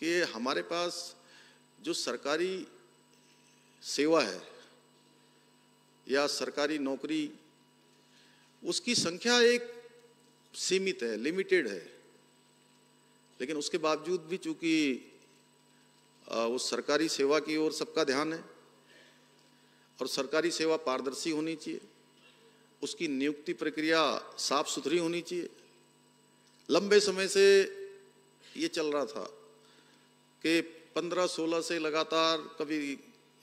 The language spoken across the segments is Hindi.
कि हमारे पास जो सरकारी सेवा है या सरकारी नौकरी उसकी संख्या एक सीमित है लिमिटेड है लेकिन उसके बावजूद भी चूंकि उस सरकारी सेवा की ओर सबका ध्यान है और सरकारी सेवा पारदर्शी होनी चाहिए उसकी नियुक्ति प्रक्रिया साफ सुथरी होनी चाहिए लंबे समय से ये चल रहा था कि 15-16 से लगातार कभी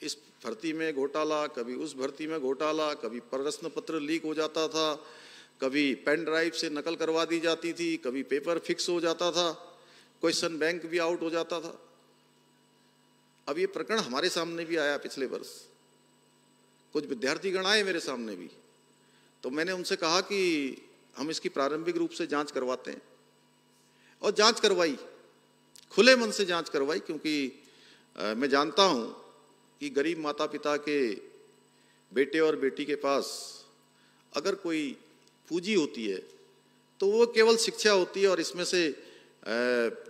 इस भर्ती में घोटाला कभी उस भर्ती में घोटाला कभी प्रश्न पत्र लीक हो जाता था कभी पेन ड्राइव से नकल करवा दी जाती थी कभी पेपर फिक्स हो जाता था क्वेश्चन बैंक भी आउट हो जाता था अब ये प्रकरण हमारे सामने भी आया पिछले वर्ष कुछ विद्यार्थी गण आए मेरे सामने भी तो मैंने उनसे कहा कि हम इसकी प्रारंभिक रूप से जांच करवाते हैं और जांच करवाई खुले मन से जांच करवाई क्योंकि आ, मैं जानता हूं कि गरीब माता पिता के बेटे और बेटी के पास अगर कोई पूंजी होती है तो वो केवल शिक्षा होती है और इसमें से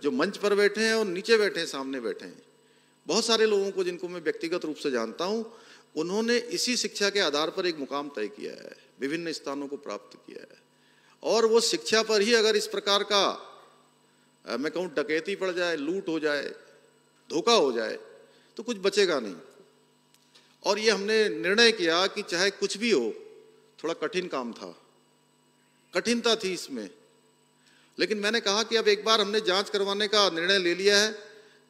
जो मंच पर बैठे हैं और नीचे बैठे हैं सामने बैठे हैं बहुत सारे लोगों को जिनको मैं व्यक्तिगत रूप से जानता हूँ उन्होंने इसी शिक्षा के आधार पर एक मुकाम तय किया है विभिन्न स्थानों को प्राप्त किया है और वो शिक्षा पर ही अगर इस प्रकार का मैं कहूँ डकैती पड़ जाए लूट हो जाए धोखा हो जाए तो कुछ बचेगा नहीं और ये हमने निर्णय किया कि चाहे कुछ भी हो थोड़ा कठिन काम था कठिनता थी इसमें लेकिन मैंने कहा कि अब एक बार हमने जांच करवाने का निर्णय ले लिया है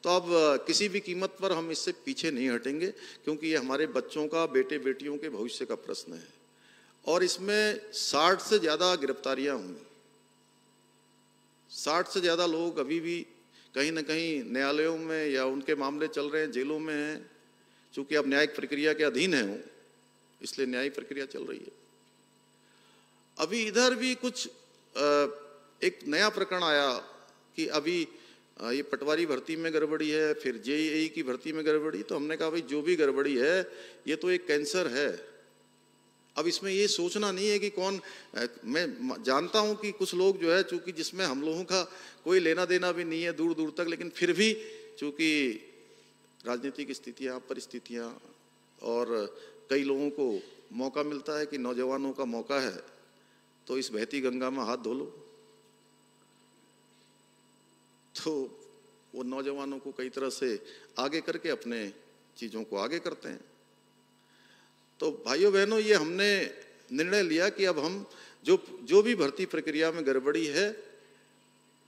तो अब किसी भी कीमत पर हम इससे पीछे नहीं हटेंगे क्योंकि ये हमारे बच्चों का बेटे बेटियों के भविष्य का प्रश्न है और इसमें साठ से ज़्यादा गिरफ्तारियां हुई साठ से ज़्यादा लोग अभी भी कहीं ना कहीं न्यायालयों में या उनके मामले चल रहे हैं जेलों में हैं चूँकि अब न्यायिक प्रक्रिया के अधीन है वो इसलिए न्यायिक प्रक्रिया चल रही है अभी इधर भी कुछ एक नया प्रकरण आया कि अभी ये पटवारी भर्ती में गड़बड़ी है फिर जेईई की भर्ती में गड़बड़ी तो हमने कहा भाई जो भी गड़बड़ी है ये तो एक कैंसर है अब इसमें ये सोचना नहीं है कि कौन मैं जानता हूँ कि कुछ लोग जो है चूंकि जिसमें हम लोगों का कोई लेना देना भी नहीं है दूर दूर तक लेकिन फिर भी चूंकि राजनीतिक स्थितियाँ परिस्थितियाँ और कई लोगों को मौका मिलता है कि नौजवानों का मौका है तो इस बहती गंगा में हाथ धो लो तो वो नौजवानों को कई तरह से आगे करके अपने चीज़ों को आगे करते हैं तो भाइयों बहनों ये हमने निर्णय लिया कि अब हम जो जो भी भर्ती प्रक्रिया में गड़बड़ी है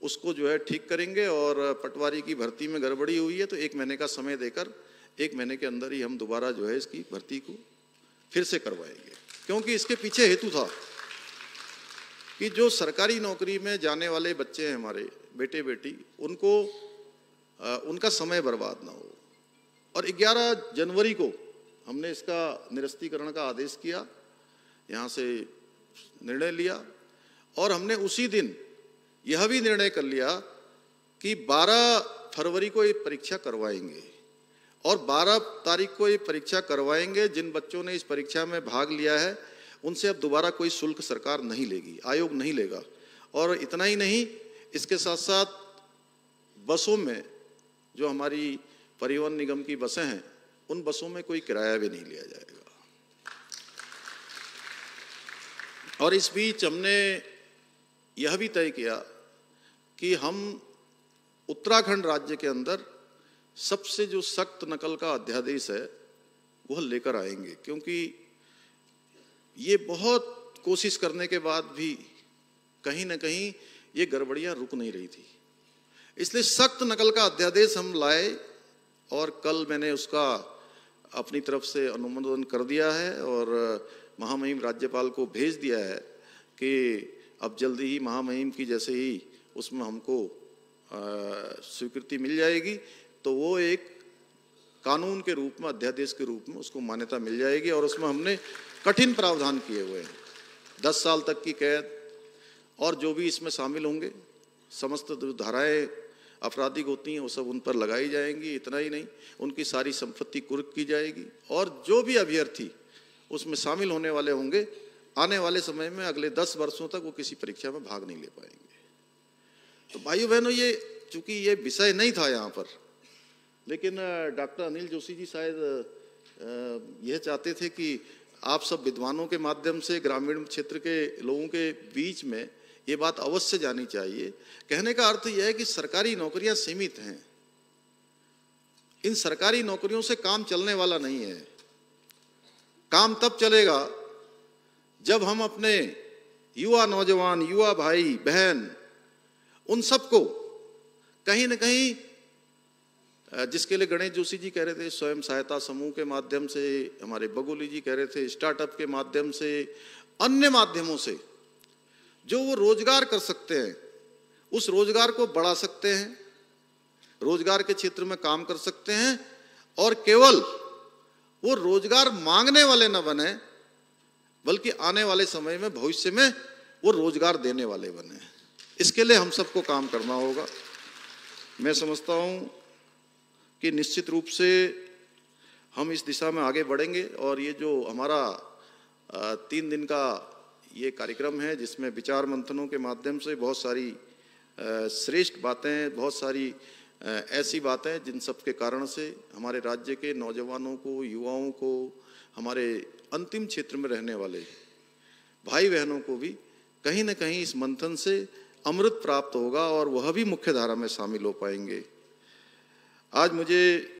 उसको जो है ठीक करेंगे और पटवारी की भर्ती में गड़बड़ी हुई है तो एक महीने का समय देकर एक महीने के अंदर ही हम दोबारा जो है इसकी भर्ती को फिर से करवाएंगे क्योंकि इसके पीछे हेतु था कि जो सरकारी नौकरी में जाने वाले बच्चे हैं हमारे बेटे बेटी उनको उनका समय बर्बाद ना हो और 11 जनवरी को हमने इसका निरस्तीकरण का आदेश किया यहाँ से निर्णय लिया और हमने उसी दिन यह भी निर्णय कर लिया कि 12 फरवरी को ये परीक्षा करवाएंगे और 12 तारीख को ये परीक्षा करवाएंगे जिन बच्चों ने इस परीक्षा में भाग लिया है उनसे अब दोबारा कोई शुल्क सरकार नहीं लेगी आयोग नहीं लेगा और इतना ही नहीं इसके साथ साथ बसों में जो हमारी परिवहन निगम की बसें हैं उन बसों में कोई किराया भी नहीं लिया जाएगा और इस बीच हमने यह भी तय किया कि हम उत्तराखंड राज्य के अंदर सबसे जो सख्त नकल का अध्यादेश है वह लेकर आएंगे क्योंकि ये बहुत कोशिश करने के बाद भी कहीं ना कहीं ये गड़बड़ियां रुक नहीं रही थी इसलिए सख्त नकल का अध्यादेश हम लाए और कल मैंने उसका अपनी तरफ से अनुमोदन कर दिया है और महामहिम राज्यपाल को भेज दिया है कि अब जल्दी ही महामहिम की जैसे ही उसमें हमको स्वीकृति मिल जाएगी तो वो एक कानून के रूप में अध्यादेश के रूप में उसको मान्यता मिल जाएगी और उसमें हमने कठिन प्रावधान किए हुए हैं दस साल तक की कैद और जो भी इसमें शामिल होंगे समस्त धाराएं आपराधिक होती हैं वो सब उन पर लगाई जाएंगी इतना ही नहीं उनकी सारी संपत्ति कुर्क की जाएगी और जो भी अभ्यर्थी उसमें शामिल होने वाले होंगे आने वाले समय में अगले दस वर्षों तक वो किसी परीक्षा में भाग नहीं ले पाएंगे तो भाई बहनों ये चूंकि ये विषय नहीं था यहाँ पर लेकिन डॉक्टर अनिल जोशी जी शायद यह चाहते थे कि आप सब विद्वानों के माध्यम से ग्रामीण क्षेत्र के लोगों के बीच में ये बात अवश्य जानी चाहिए कहने का अर्थ यह है कि सरकारी नौकरियां सीमित हैं इन सरकारी नौकरियों से काम चलने वाला नहीं है काम तब चलेगा जब हम अपने युवा नौजवान युवा भाई बहन उन सबको कहीं ना कहीं जिसके लिए गणेश जोशी जी कह रहे थे स्वयं सहायता समूह के माध्यम से हमारे बगोली जी कह रहे थे स्टार्टअप के माध्यम से अन्य माध्यमों से जो वो रोजगार कर सकते हैं उस रोजगार को बढ़ा सकते हैं रोजगार के क्षेत्र में काम कर सकते हैं और केवल वो रोजगार मांगने वाले न बने बल्कि आने वाले समय में भविष्य में वो रोजगार देने वाले बने इसके लिए हम सबको काम करना होगा मैं समझता हूं कि निश्चित रूप से हम इस दिशा में आगे बढ़ेंगे और ये जो हमारा तीन दिन का ये कार्यक्रम है जिसमें विचार मंथनों के माध्यम से बहुत सारी श्रेष्ठ बातें बहुत सारी ऐसी बातें जिन सब के कारण से हमारे राज्य के नौजवानों को युवाओं को हमारे अंतिम क्षेत्र में रहने वाले भाई बहनों को भी कहीं ना कहीं इस मंथन से अमृत प्राप्त होगा और वह भी मुख्य धारा में शामिल हो पाएंगे आज मुझे